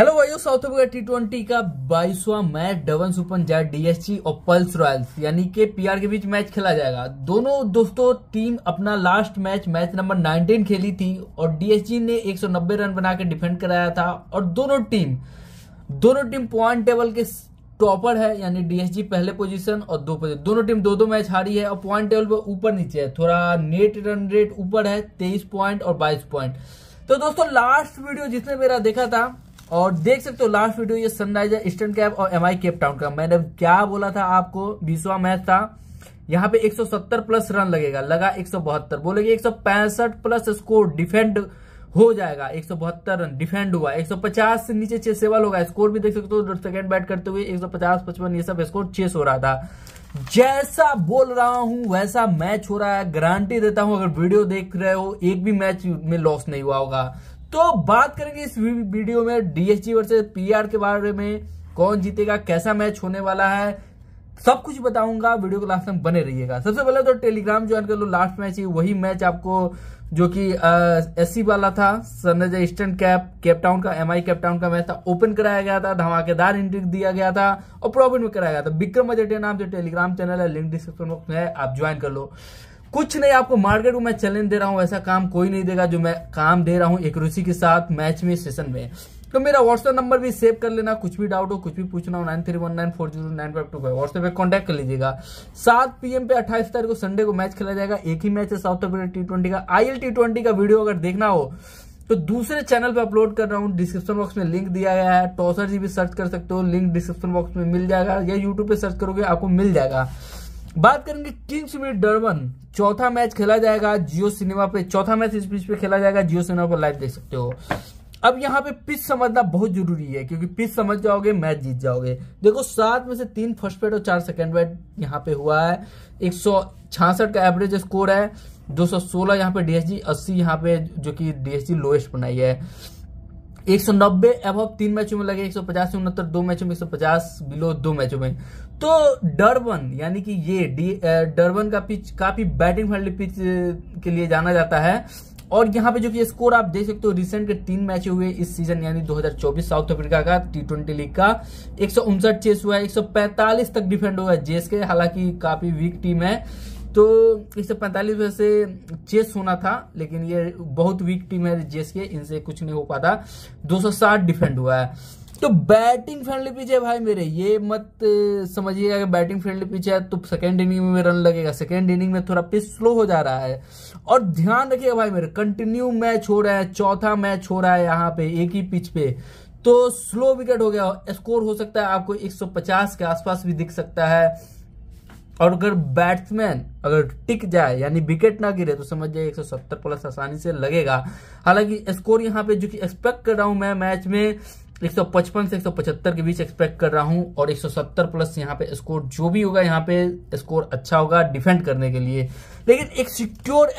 hello भाइयों south Africa T twenty का बाईसवा match Durban super giants DSG और पल्स रॉयल्स यानी के पीआर के बीच मैच खेला जाएगा दोनों दोस्तों टीम अपना लास्ट मैच मैच नंबर 19 खेली थी और डीएसजी ने 190 रन बनाकर डिफेंड कराया था और दोनों टीम दोनों टीम पॉइंट टेबल के टॉपर है यानी डीएसजी पहले पोजीशन और दो पोजीशन दोनों टीम दो दो मैच हारी है और पॉइंट टेबल पर ऊपर नीचे है थोड़ा नेट रन रेट ऊपर है तेईस पॉइंट और बाईस पॉइंट तो दोस्तों लास्ट वीडियो जिसने मेरा देखा था और देख सकते हो लास्ट वीडियो ये सनराइजर ईस्टर्न कैप और एम आई केपटाउन का मैंने क्या बोला था आपको बीसवा मैच था यहाँ पे 170 प्लस रन लगेगा लगा एक 172 बोलेगे पैंसठ प्लस स्कोर डिफेंड हो जाएगा बहत्तर रन डिफेंड हुआ 150 से नीचे सेवल होगा स्कोर भी देख सकते हो सेकेंड बैट करते हुए 150 पचपन ये सब स्कोर चेस हो रहा था जैसा बोल रहा हूं वैसा मैच हो रहा है गारंटी देता हूं अगर वीडियो देख रहे हो एक भी मैच में लॉस नहीं हुआ होगा तो बात करेंगे इस वीडियो में डीएसजी वर्सेस पीआर के बारे में कौन जीतेगा कैसा मैच होने वाला है सब कुछ बताऊंगा वीडियो को लास्ट में बने रहिएगा सबसे पहले तो टेलीग्राम ज्वाइन कर लो लास्ट मैच ही वही मैच आपको जो कि एस वाला था सनराइजर ईस्टर्न कैप कैपटाउन का एमआई कैपटाउन का मैच था ओपन कराया गया था धमाकेदार एंट्री दिया गया था और प्रॉफिट में कराया गया था विक्रम अजटिया नाम से टेलीग्राम चैनल है लिंक डिस्क्रिप्शन बॉक्स में है आप ज्वाइन कर लो कुछ नहीं आपको मार्केट को मैं चैलेंज दे रहा हूँ ऐसा काम कोई नहीं देगा जो मैं काम दे रहा हूँ एक रुचि के साथ मैच में सेशन में तो मेरा व्हाट्सएप नंबर भी सेव कर लेना कुछ भी डाउट हो कुछ भी पूछना हो nine three one nine four zero nine five two five WhatsApp पर कॉन्टेक्ट कर लीजिएगा सात पीएम पे अट्ठाईस तारीख को संडे को मैच खेला जाएगा एक ही मैच है साउथ अफ्रीका टी ट्वेंटी का आई टी ट्वेंटी का वीडियो अगर देखना हो तो दूसरे चैनल पे अपलोड कर रहा हूँ डिस्क्रिप्शन बॉक्स में लिंक दिया गया है टॉसर जी भी सर्च कर सकते हो लिंक डिस्क्रिप्शन बॉक्स में मिल जाएगा या यूट्यूब पे सर्च करोगे आपको मिल जाएगा बात करेंगे किंग्स विद डरबन चौथा मैच खेला जाएगा जियो सिनेमा पे चौथा मैच इस पिच पे खेला जाएगा जियो सिनेमा पर लाइव देख सकते हो अब यहाँ पे पिच समझना बहुत जरूरी है क्योंकि पिच समझ जाओगे मैच जीत जाओगे देखो सात में से तीन फर्स्ट बैट और चार सेकंड बैट यहाँ पे हुआ है एक का एवरेज स्कोर है 216 सौ यहाँ पे डीएसजी 80 यहाँ पे जो कि डीएसजी लोएस्ट बनाई है एक सौ नब्बे अब तीन मैचों में लगे एक सौ पचास में उनहत्तर दो मैचों में एक सौ पचास बिलो दो मैचों में तो डरबन यानी कि ये डरबन का पिच काफी बैटिंग फ्रेंडली पिच के लिए जाना जाता है और यहाँ पे जो कि स्कोर आप देख सकते हो रिसेंट के तीन मैच हुए इस सीजन यानी 2024 साउथ अफ्रीका का टी ट्वेंटी लीग का एक चेस हुआ है एक तक डिफेंड हुआ है के हालांकि काफी वीक टीम है तो सौ पैंतालीस में से चेस होना था लेकिन ये बहुत वीक टीम है जेस के इनसे कुछ नहीं हो पाता 260 डिफेंड हुआ है तो बैटिंग फ्रेंडली पिच है भाई मेरे ये मत समझिएगा कि बैटिंग फ्रेंडली पिच है तो सेकेंड इनिंग में रन लगेगा सेकेंड इनिंग में थोड़ा पिच स्लो हो जा रहा है और ध्यान रखिएगा भाई मेरे कंटिन्यू मैच हो रहा है चौथा मैच हो रहा है यहाँ पे एक ही पिच पे तो स्लो विकेट हो गया स्कोर हो सकता है आपको 150 के आसपास भी दिख सकता है और अगर बैट्समैन अगर टिक जाए यानी विकेट ना गिरे तो समझ जाए 170 प्लस आसानी से लगेगा हालांकि स्कोर यहाँ पे जो कि एक्सपेक्ट कर रहा हूं मैं मैच में 155 से 175 के बीच एक्सपेक्ट कर रहा हूं और 170 प्लस यहाँ पे स्कोर जो भी होगा यहाँ पे स्कोर अच्छा होगा डिफेंड करने के लिए लेकिन एक सिक्योर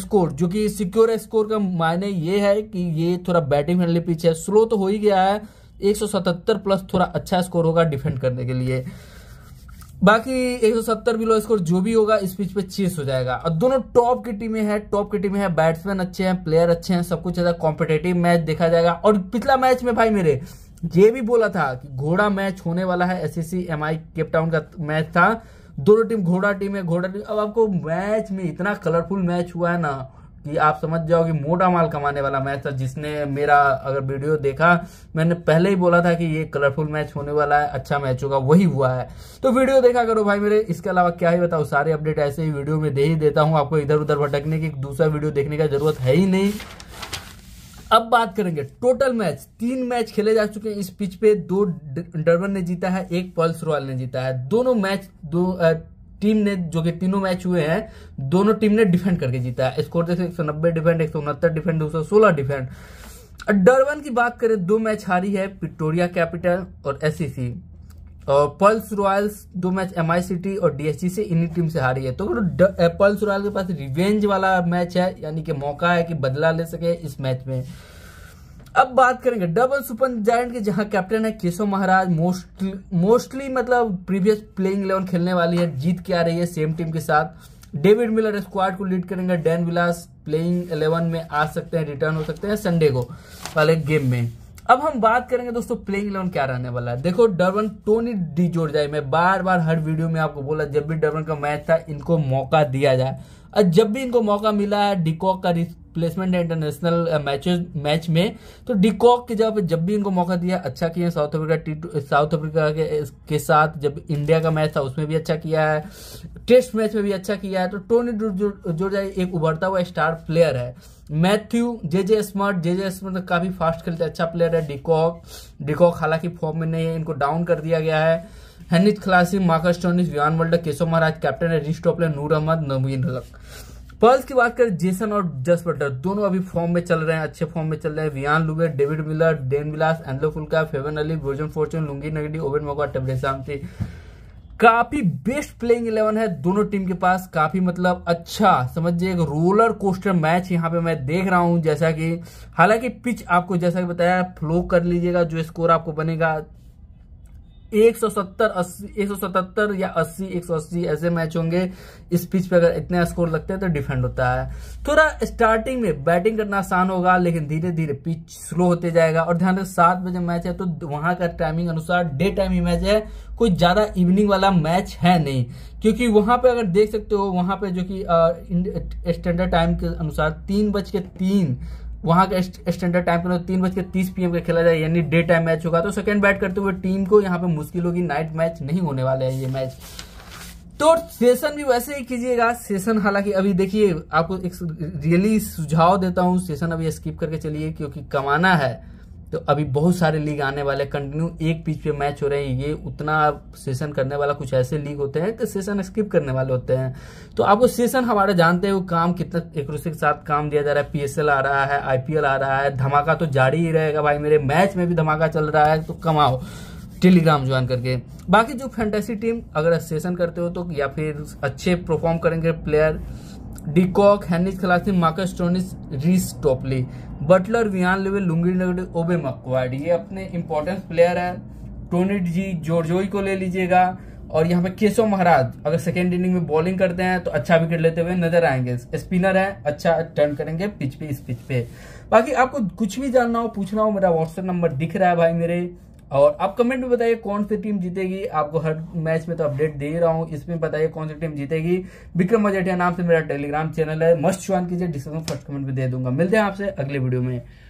स्कोर जो कि सिक्योर स्कोर का मायने ये है कि ये थोड़ा बैटिंग फ्रेंडली पिच है स्लो तो हो ही गया है एक प्लस थोड़ा अच्छा स्कोर होगा डिफेंड करने के लिए बाकी 170 बिलो स्कोर जो भी होगा इस पिच पे चेस हो जाएगा और दोनों टॉप की टीमें हैं टॉप की टीमें हैं बैट्समैन अच्छे हैं प्लेयर अच्छे हैं सब कुछ ज्यादा कॉम्पिटेटिव मैच देखा जाएगा और पिछला मैच में भाई मेरे ये भी बोला था कि घोड़ा मैच होने वाला है S S C M I Cape Town का मैच था दोनों टीम घोड़ा टीम है घोड़ा टीम अब आपको मैच में इतना कलरफुल मैच हुआ है ना कि आप समझ जाओ कि मोटा माल कमाने वाला मैच था जिसने मेरा अगर वीडियो देखा मैंने पहले ही बोला था कि ये कलरफुल मैच होने वाला है अच्छा मैच होगा वही हुआ है तो वीडियो देखा करो भाई मेरे इसके अलावा क्या ही बताओ सारे अपडेट ऐसे ही वीडियो में दे ही देता हूं आपको इधर उधर भटकने की दूसरा वीडियो देखने का जरूरत है ही नहीं अब बात करेंगे टोटल मैच तीन मैच खेले जा चुके हैं इस पिच पे दो डरबन ने जीता है एक पल्स रॉयल ने जीता है दोनों मैच दो टीम ने जो कि तीनों मैच हुए हैं दोनों टीम ने डिफेंड करके जीता है स्कोर देखो एक सौ नब्बे डिफेंड एक सौ उनहत्तर डिफेंड दो सौ सोलह डिफेंड डरबन की बात करें दो मैच हारी है पिक्टोरिया कैपिटल और एससीसी e और पल्स रॉयल्स दो मैच एम सिटी और डीएससी से इन्हीं टीम से हारी है तो पल्स रॉयल के पास रिवेंज वाला मैच है यानी कि मौका है कि बदला ले सके इस मैच में अब बात करेंगे डबल सुपर जायंट के जहां कैप्टन है केशव महाराज मोस्टली मोस्टली मतलब प्रीवियस प्लेइंग इलेवन खेलने वाली है जीत के आ रही है सेम टीम के साथ डेविड मिलर स्क्वाड को लीड करेंगे डैन विलास प्लेइंग इलेवन में आ सकते हैं रिटर्न हो सकते हैं संडे को वाले गेम में अब हम बात करेंगे दोस्तों प्लेइंग इलेवन क्या रहने वाला है देखो डरवन टोनी डी जोड़ जाए मैं बार बार हर वीडियो में आपको बोला जब भी डरवन का मैच था इनको मौका दिया जाए और जब भी इनको मौका मिला है डिकॉक का प्लेसमेंट है इंटरनेशनल मैच मैच में तो डिकॉक के जब जब भी इनको मौका दिया अच्छा किया साउथ अफ्रीका साउथ अफ्रीका के, के साथ जब इंडिया का मैच था उसमें भी अच्छा किया है टेस्ट मैच में भी अच्छा किया है तो टोनी जोरजाई एक उभरता हुआ स्टार प्लेयर है Matthew J J Smart J J Smart काफी फास्ट खेलते अच्छा प्लेयर है डिकॉक डिकॉक हालांकि फॉर्म में नहीं है इनको डाउन कर दिया गया है हेनिथ खलासी मार्कस टोनिस विहान वर्ल्ड केशव महाराज कैप्टन है रिस्टोपले नूर अहमद नवीन हलक पर्ल्स की बात करें जेसन और जस बटर दोनों अभी फॉर्म में चल रहे हैं अच्छे फॉर्म में चल रहे हैं Wiaan Lubbe David Miller Dane Vilas एंडलो फुल्का फेवन अली गुर्जन फॉर्चून लुंगी नगडी ओवेन मोगा टेबरे शामती काफी बेस्ट प्लेइंग इलेवन है दोनों टीम के पास काफी मतलब अच्छा समझिए एक रोलर कोस्टर मैच यहाँ पे मैं देख रहा हूं जैसा कि हालांकि पिच आपको जैसा कि बताया फ्लो कर लीजिएगा जो स्कोर आपको बनेगा एक सौ सत्तर एक सौ या अस्सी एक सौ अस्सी ऐसे मैच होंगे इस पिच पे अगर इतने स्कोर लगते हैं तो डिफेंड होता है थोड़ा स्टार्टिंग में बैटिंग करना आसान होगा लेकिन धीरे धीरे पिच स्लो होते जाएगा और ध्यान रखें सात बजे मैच है तो वहां का टाइमिंग अनुसार डे टाइम ही मैच है कोई ज्यादा इवनिंग वाला मैच है नहीं क्योंकि वहां पे अगर देख सकते हो वहां पे जो कि स्टैंडर्ड टाइम के अनुसार तीन बज के तीन वहां का स्टैंडर्ड टाइम के तीन बज के तीस पी का खेला जाए यानी डे टाइम मैच होगा तो सेकेंड बैट करते हुए टीम को यहाँ पे मुश्किल होगी नाइट मैच नहीं होने वाला है ये मैच तो सेशन भी वैसे ही कीजिएगा सेशन हालांकि अभी देखिए आपको एक रियली सुझाव देता हूँ सेशन अभी स्किप करके चलिए क्योंकि कमाना है तो अभी बहुत सारे लीग आने वाले कंटिन्यू एक पिच पे मैच हो रहे हैं ये उतना सेशन करने वाला कुछ ऐसे लीग होते हैं कि सेशन स्किप करने वाले होते हैं तो आपको सेशन हमारे जानते हैं वो काम कितना एक्यूरेसी के साथ काम दिया जा रहा है पीएसएल आ रहा है आईपीएल आ रहा है धमाका तो जारी ही रहेगा भाई मेरे मैच में भी धमाका चल रहा है तो कमाओ टेलीग्राम ज्वाइन करके बाकी जो फैंटेसी टीम अगर सेशन करते हो तो या फिर अच्छे परफॉर्म करेंगे प्लेयर डिकॉक हैनिस खलासी मार्कस स्टोनिस रीस टोपली बटलर वियान लेवे लुंगी नगड़ी ओबे मकवाड ये अपने इंपॉर्टेंस प्लेयर है टोनिट जी जोरजोई को ले लीजिएगा और यहाँ पे केशव महाराज अगर सेकेंड इनिंग में बॉलिंग करते हैं तो अच्छा विकेट लेते हुए नजर आएंगे स्पिनर है अच्छा टर्न करेंगे पिच पे इस पिच पे बाकी आपको कुछ भी जानना हो पूछना हो मेरा व्हाट्सएप नंबर दिख रहा है भाई मेरे और आप कमेंट में बताइए कौन सी टीम जीतेगी आपको हर मैच में तो अपडेट दे रहा हूँ इसमें बताइए कौन सी टीम जीतेगी विक्रम मजेटिया नाम से मेरा टेलीग्राम चैनल है मस्ट ज्वाइन कीजिए डिस्क्रिप्शन फर्स्ट कमेंट में दे दूंगा मिलते हैं आपसे अगले वीडियो में